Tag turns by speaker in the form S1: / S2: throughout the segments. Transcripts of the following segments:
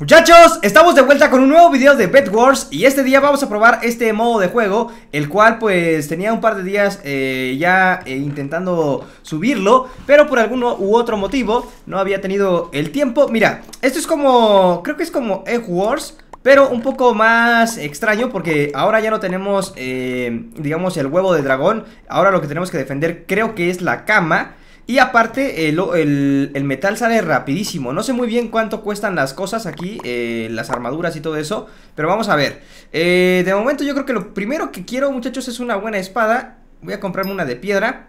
S1: Muchachos, estamos de vuelta con un nuevo video de Bed Wars y este día vamos a probar este modo de juego El cual pues tenía un par de días eh, ya eh, intentando subirlo Pero por alguno u otro motivo no había tenido el tiempo Mira, esto es como, creo que es como Egg Wars pero un poco más extraño porque ahora ya no tenemos, eh, digamos, el huevo de dragón Ahora lo que tenemos que defender creo que es la cama y aparte, el, metal sale rapidísimo. No sé muy bien cuánto cuestan las cosas aquí, eh, las armaduras y todo eso. Pero vamos a ver. Eh, de momento yo creo que lo primero que quiero, muchachos, es una buena espada. Voy a comprarme una de piedra.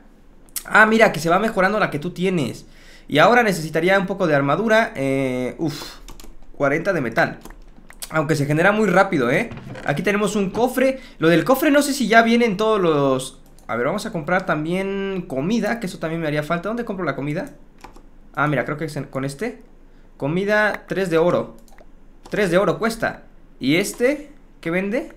S1: Ah, mira, que se va mejorando la que tú tienes. Y ahora necesitaría un poco de armadura. Eh, uf, 40 de metal. Aunque se genera muy rápido, ¿eh? Aquí tenemos un cofre. Lo del cofre no sé si ya vienen todos los a ver, vamos a comprar también comida, que eso también me haría falta. ¿Dónde compro la comida? Ah, mira, creo que es con este. Comida 3 de oro. 3 de oro cuesta. ¿Y este? ¿Qué vende?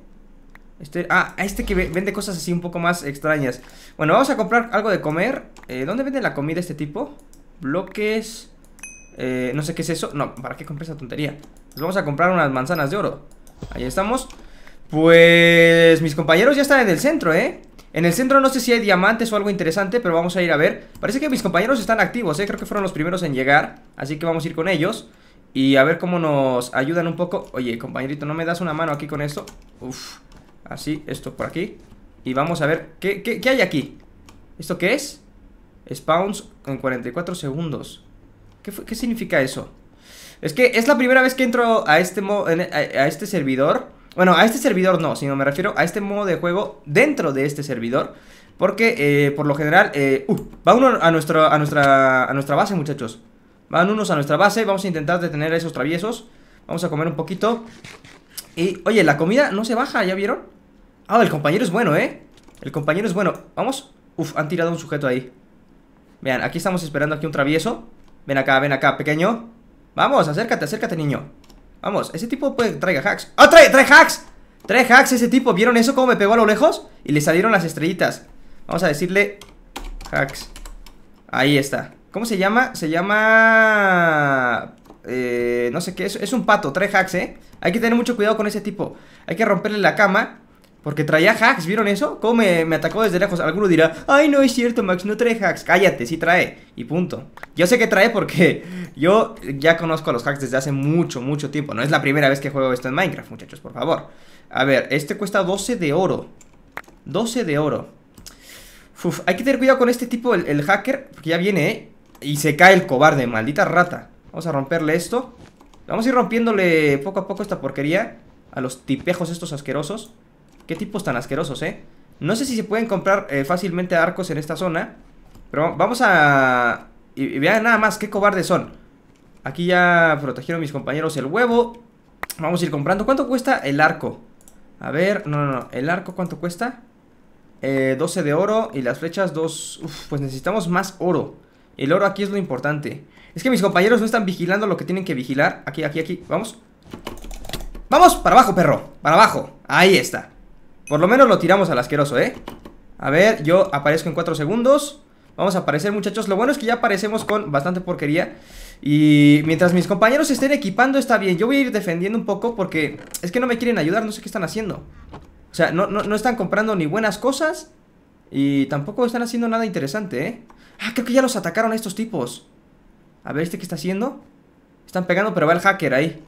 S1: Este, ah, este que vende cosas así un poco más extrañas. Bueno, vamos a comprar algo de comer. Eh, ¿Dónde vende la comida este tipo? Bloques. Eh, no sé qué es eso. No, ¿para qué compré esa tontería? Pues vamos a comprar unas manzanas de oro. Ahí estamos. Pues mis compañeros ya están en el centro, ¿eh? En el centro no sé si hay diamantes o algo interesante, pero vamos a ir a ver. Parece que mis compañeros están activos, ¿eh? Creo que fueron los primeros en llegar, así que vamos a ir con ellos. Y a ver cómo nos ayudan un poco. Oye, compañerito, ¿no me das una mano aquí con esto? Uf, así, esto por aquí. Y vamos a ver, ¿qué, hay aquí? ¿Esto qué es? Spawns en 44 segundos. ¿Qué, significa eso? Es que es la primera vez que entro a este, a este servidor bueno, a este servidor no, sino me refiero a este modo de juego dentro de este servidor. Porque eh, por lo general... Eh, uh, va uno a, nuestro, a, nuestra, a nuestra base, muchachos. Van unos a nuestra base. Vamos a intentar detener a esos traviesos. Vamos a comer un poquito. Y, oye, la comida no se baja, ¿ya vieron? Ah, el compañero es bueno, ¿eh? El compañero es bueno. Vamos. Uf, han tirado un sujeto ahí. Vean, aquí estamos esperando aquí un travieso. Ven acá, ven acá, pequeño. Vamos, acércate, acércate, niño. Vamos, ese tipo puede, traiga hacks ¡Oh, trae, trae hacks! Trae hacks ese tipo, ¿vieron eso? Cómo me pegó a lo lejos Y le salieron las estrellitas Vamos a decirle hacks Ahí está ¿Cómo se llama? Se llama... Eh, no sé qué, es, es un pato, trae hacks, ¿eh? Hay que tener mucho cuidado con ese tipo Hay que romperle la cama porque traía hacks, ¿vieron eso? ¿Cómo me, atacó desde lejos? Alguno dirá, ay, no es cierto, Max, no trae hacks. Cállate, sí trae. Y punto. Yo sé que trae porque yo ya conozco a los hacks desde hace mucho, mucho tiempo. No es la primera vez que juego esto en Minecraft, muchachos, por favor. A ver, este cuesta 12 de oro. 12 de oro. Uf, hay que tener cuidado con este tipo, el, el hacker, porque ya viene, ¿eh? Y se cae el cobarde, maldita rata. Vamos a romperle esto. Vamos a ir rompiéndole poco a poco esta porquería a los tipejos estos asquerosos. Qué tipos tan asquerosos, ¿eh? No sé si se pueden comprar eh, fácilmente arcos en esta zona. Pero vamos a... Y, vean nada más qué cobardes son. Aquí ya protegieron mis compañeros el huevo. Vamos a ir comprando. ¿Cuánto cuesta el arco? A ver, no, no, no. ¿El arco cuánto cuesta? Eh, 12 de oro y las flechas 2... Uf, pues necesitamos más oro. El oro aquí es lo importante. Es que mis compañeros no están vigilando lo que tienen que vigilar. Aquí, aquí, aquí. Vamos. Vamos, para abajo, perro. Para abajo. Ahí está. Por lo menos lo tiramos al asqueroso, ¿eh? A ver, yo aparezco en 4 segundos Vamos a aparecer, muchachos Lo bueno es que ya aparecemos con bastante porquería Y mientras mis compañeros estén equipando está bien Yo voy a ir defendiendo un poco porque es que no me quieren ayudar No sé qué están haciendo O sea, no, no están comprando ni buenas cosas Y tampoco están haciendo nada interesante, ¿eh? Ah, creo que ya los atacaron a estos tipos A ver, ¿este qué está haciendo? Están pegando, pero va el hacker ahí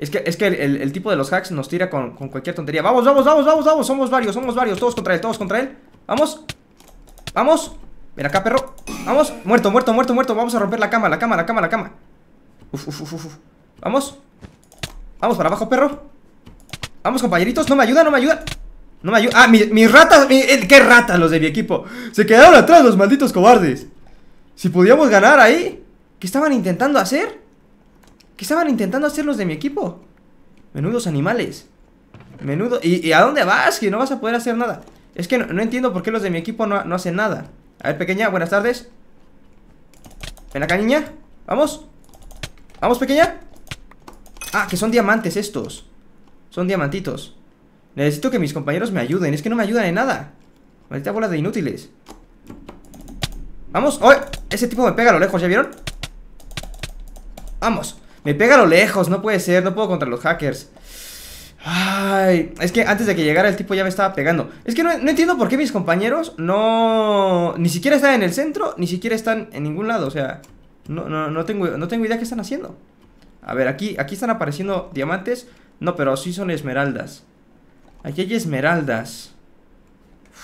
S1: es que, es que el, tipo de los hacks nos tira con, cualquier tontería. Vamos, vamos, vamos, vamos, vamos. Somos varios, somos varios. Todos contra él, todos contra él. Vamos. Vamos. Ven acá, perro. Vamos. Muerto, muerto, muerto, muerto. Vamos a romper la cama, la cama, la cama, la cama. Uf, uf, uf, uf. Vamos. Vamos para abajo, perro. Vamos, compañeritos. No me ayuda, no me ayuda. No me ayuda. Ah, mis ratas. ¿Qué ratas los de mi equipo? Se quedaron atrás los malditos cobardes. Si podíamos ganar ahí. ¿Qué estaban intentando hacer? ¿Qué estaban intentando hacer los de mi equipo? Menudos animales. Menudo... ¿Y, a dónde vas? Que no vas a poder hacer nada. Es que no, entiendo por qué los de mi equipo no, no, hacen nada. A ver, pequeña, buenas tardes. Ven acá, niña. Vamos. Vamos, pequeña. Ah, que son diamantes estos. Son diamantitos. Necesito que mis compañeros me ayuden. Es que no me ayudan en nada. Maldita bola de inútiles. Vamos. ¡Oh! Ese tipo me pega a lo lejos, ¿ya vieron? Vamos. Me pega a lo lejos, no puede ser, no puedo contra los hackers. Ay, es que antes de que llegara el tipo ya me estaba pegando. Es que no, entiendo por qué mis compañeros no... Ni siquiera están en el centro, ni siquiera están en ningún lado, o sea... No, no, no, tengo, no tengo idea qué están haciendo. A ver, aquí, aquí están apareciendo diamantes. No, pero sí son esmeraldas. Aquí hay esmeraldas.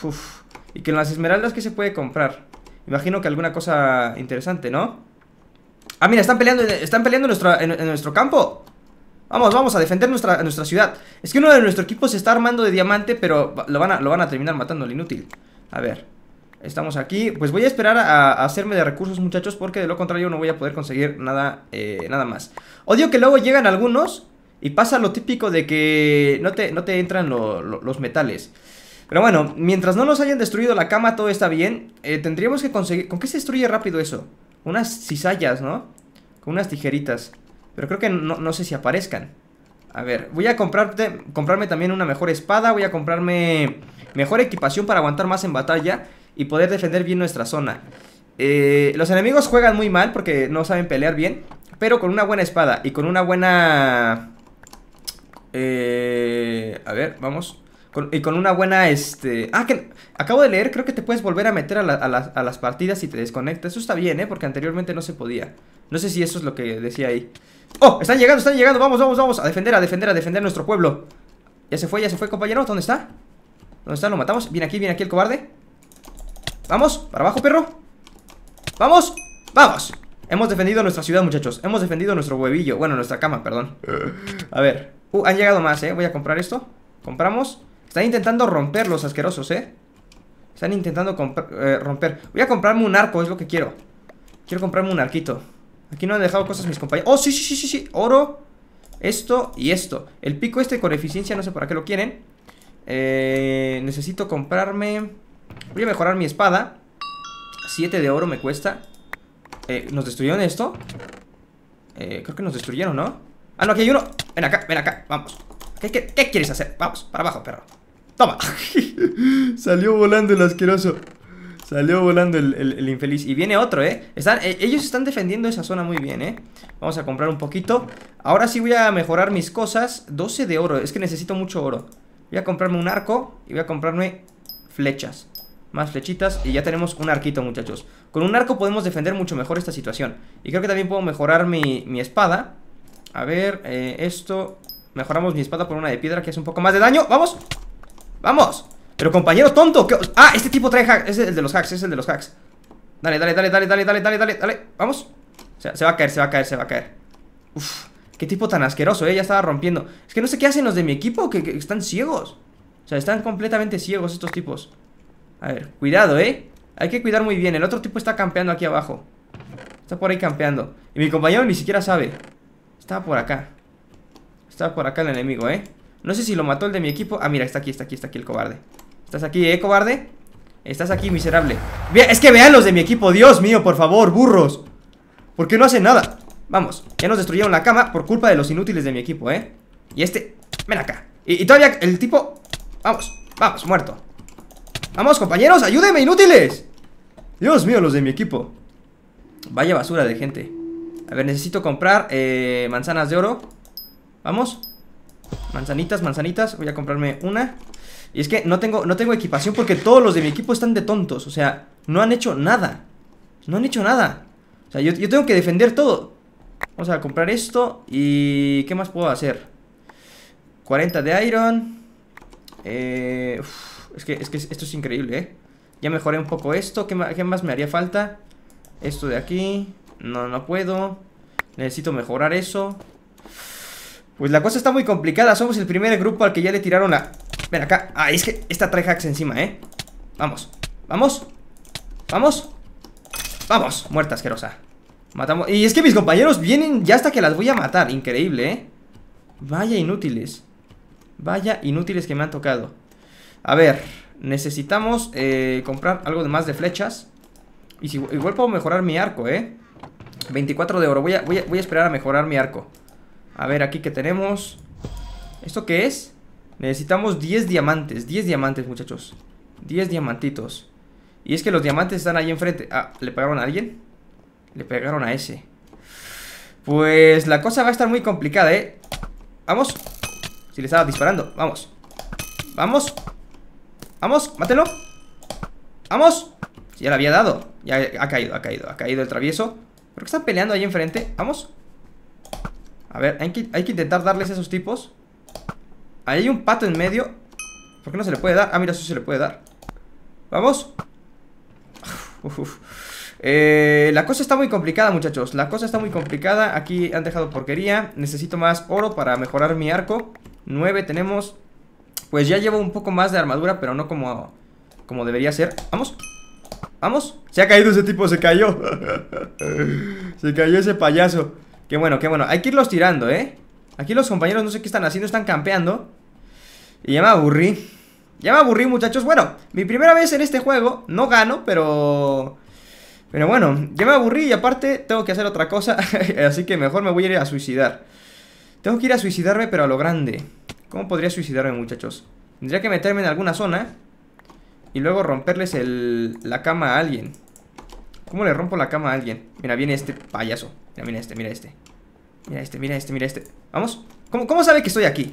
S1: Uf. Y que las esmeraldas, ¿qué se puede comprar? Imagino que alguna cosa interesante, ¿no? Ah, mira, están peleando, están peleando en, nuestro, campo Vamos, vamos a defender nuestra, nuestra ciudad Es que uno de nuestros equipos se está armando de diamante Pero lo van a, lo van a terminar matando, el inútil A ver, estamos aquí Pues voy a esperar a, hacerme de recursos, muchachos Porque de lo contrario no voy a poder conseguir nada, eh, nada más Odio que luego llegan algunos Y pasa lo típico de que no te, no te entran los metales pero bueno, mientras no nos hayan destruido la cama, todo está bien. Eh, tendríamos que conseguir... ¿Con qué se destruye rápido eso? unas cizallas, ¿no? Con unas tijeritas. Pero creo que no, sé si aparezcan. A ver, voy a comprarte, comprarme también una mejor espada. Voy a comprarme mejor equipación para aguantar más en batalla y poder defender bien nuestra zona. Eh, los enemigos juegan muy mal porque no saben pelear bien. Pero con una buena espada y con una buena... Eh, a ver, vamos y con una buena, este... Ah, que acabo de leer, creo que te puedes volver a meter a, las partidas y te desconectas. Eso está bien, ¿eh? Porque anteriormente no se podía. No sé si eso es lo que decía ahí. ¡Oh! Están llegando, están llegando. Vamos, vamos, vamos. A defender, a defender, a defender nuestro pueblo. Ya se fue, ya se fue, compañero. ¿Dónde está? ¿Dónde está? Lo matamos. Viene aquí, viene aquí el cobarde. Vamos, para abajo, perro. Vamos, vamos. Hemos defendido nuestra ciudad, muchachos. Hemos defendido nuestro huevillo. Bueno, nuestra cama, perdón. A ver. Uh, han llegado más, ¿eh? Voy a comprar esto. Compramos. Están intentando romper los asquerosos, ¿eh? Están intentando eh, romper Voy a comprarme un arco, es lo que quiero Quiero comprarme un arquito Aquí no han dejado cosas mis compañeros ¡Oh, sí, sí, sí, sí, sí! Oro, esto y esto El pico este con eficiencia, no sé para qué lo quieren eh, Necesito comprarme Voy a mejorar mi espada Siete de oro me cuesta eh, ¿Nos destruyeron esto? Eh, creo que nos destruyeron, ¿no? Ah, no, aquí hay uno Ven acá, ven acá, vamos qué quieres hacer? Vamos, para abajo, perro ¡Toma! Salió volando el asqueroso Salió volando el, infeliz Y viene otro, ¿eh? Están, eh, Ellos están defendiendo esa zona muy bien, ¿eh? Vamos a comprar un poquito Ahora sí voy a mejorar mis cosas 12 de oro, es que necesito mucho oro Voy a comprarme un arco Y voy a comprarme flechas Más flechitas y ya tenemos un arquito, muchachos Con un arco podemos defender mucho mejor esta situación Y creo que también puedo mejorar mi, espada A ver, eh, esto Mejoramos mi espada por una de piedra que hace un poco más de daño ¡Vamos! ¡Vamos! Pero compañero tonto, Ah, este tipo trae hacks, es el de los hacks, es el de los hacks Dale, dale, dale, dale, dale, dale, dale, dale, dale Vamos se, va a caer, se va a caer, se va a caer Uf, qué tipo tan asqueroso, eh, ya estaba rompiendo Es que no sé qué hacen los de mi equipo, que, que están ciegos O sea, están completamente ciegos estos tipos A ver, cuidado, eh Hay que cuidar muy bien, el otro tipo está campeando aquí abajo Está por ahí campeando Y mi compañero ni siquiera sabe Estaba por acá Estaba por acá el enemigo, eh no sé si lo mató el de mi equipo. Ah, mira, está aquí, está aquí, está aquí el cobarde. ¿Estás aquí, eh, cobarde? Estás aquí, miserable. Es que vean los de mi equipo, Dios mío, por favor, burros. ¿Por qué no hacen nada? Vamos, ya nos destruyeron la cama por culpa de los inútiles de mi equipo, ¿eh? Y este, ven acá Y, todavía el tipo, vamos, vamos, muerto Vamos, compañeros, ayúdenme, inútiles Dios mío, los de mi equipo Vaya basura de gente A ver, necesito comprar eh, manzanas de oro Vamos Manzanitas, manzanitas, voy a comprarme una Y es que no tengo, no tengo equipación porque todos los de mi equipo están de tontos O sea, no han hecho nada No han hecho nada O sea, yo, tengo que defender todo Vamos a comprar esto y... ¿qué más puedo hacer? 40 de iron eh, es, que, es que esto es increíble, ¿eh? Ya mejoré un poco esto, ¿Qué, ¿qué más me haría falta? Esto de aquí No, no puedo Necesito mejorar eso pues la cosa está muy complicada, somos el primer grupo al que ya le tiraron la... Ven acá, ah, es que esta trae hacks encima, ¿eh? Vamos, vamos, vamos, vamos, muerta asquerosa Matamos, y es que mis compañeros vienen ya hasta que las voy a matar, increíble, ¿eh? Vaya inútiles Vaya inútiles que me han tocado A ver, necesitamos eh, comprar algo de más de flechas y si, Igual puedo mejorar mi arco, ¿eh? 24 de oro, voy voy a esperar a mejorar mi arco a ver, aquí que tenemos. ¿Esto qué es? Necesitamos 10 diamantes. 10 diamantes, muchachos. 10 diamantitos. Y es que los diamantes están ahí enfrente. Ah, ¿le pegaron a alguien? Le pegaron a ese. Pues la cosa va a estar muy complicada, ¿eh? Vamos. Si le estaba disparando. Vamos. Vamos. Vamos. Mátelo. Vamos. ya le había dado. Ya ha caído, ha caído. Ha caído el travieso. Creo qué están peleando ahí enfrente. Vamos. A ver, hay que, intentar darles a esos tipos Ahí hay un pato en medio ¿Por qué no se le puede dar? Ah, mira, eso se le puede dar Vamos eh, La cosa está muy complicada, muchachos La cosa está muy complicada Aquí han dejado porquería Necesito más oro para mejorar mi arco Nueve tenemos Pues ya llevo un poco más de armadura Pero no como, como debería ser Vamos Vamos Se ha caído ese tipo, se cayó Se cayó ese payaso Qué bueno, qué bueno. Hay que irlos tirando, ¿eh? Aquí los compañeros no sé qué están haciendo, están campeando. Y ya me aburrí. Ya me aburrí, muchachos. Bueno, mi primera vez en este juego. No gano, pero... Pero bueno, ya me aburrí y aparte tengo que hacer otra cosa. así que mejor me voy a ir a suicidar. Tengo que ir a suicidarme, pero a lo grande. ¿Cómo podría suicidarme, muchachos? Tendría que meterme en alguna zona. Y luego romperles el... la cama a alguien. ¿Cómo le rompo la cama a alguien? Mira, viene este payaso. Mira, mira este, mira este. Mira este, mira este, mira este. Vamos. ¿Cómo, ¿Cómo sabe que estoy aquí?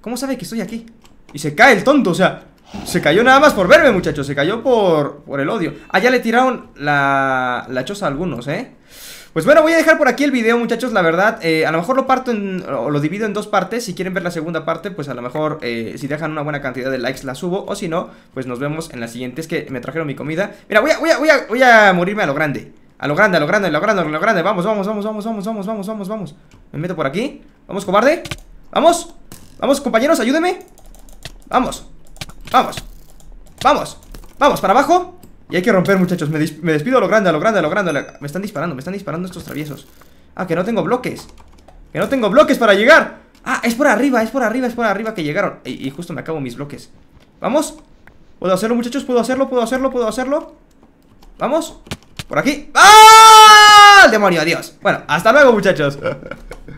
S1: ¿Cómo sabe que estoy aquí? Y se cae el tonto, o sea, se cayó nada más por verme, muchachos. Se cayó por, por el odio. Allá ah, le tiraron la, la choza a algunos, ¿eh? Pues bueno, voy a dejar por aquí el video, muchachos. La verdad, eh, a lo mejor lo parto en, o lo divido en dos partes. Si quieren ver la segunda parte, pues a lo mejor eh, si dejan una buena cantidad de likes la subo. O si no, pues nos vemos en la siguiente. que me trajeron mi comida. Mira, voy a, voy a, morirme a lo grande. A lo grande, a lo grande, a lo grande, a lo grande. Vamos, vamos, vamos, vamos, vamos, vamos, vamos, vamos, vamos. Me meto por aquí. Vamos, cobarde. Vamos. Vamos, compañeros, ayúdenme. Vamos. Vamos. Vamos. Vamos, para abajo. Y hay que romper, muchachos me, me, despido a lo grande, a lo grande, a lo grande Me están disparando, me están disparando estos traviesos Ah, que no tengo bloques Que no tengo bloques para llegar Ah, es por arriba, es por arriba, es por arriba que llegaron Y, y justo me acabo mis bloques Vamos Puedo hacerlo, muchachos, puedo hacerlo, puedo hacerlo, puedo hacerlo Vamos Por aquí ¡Ah! ¡Demonio, adiós! Bueno, hasta luego, muchachos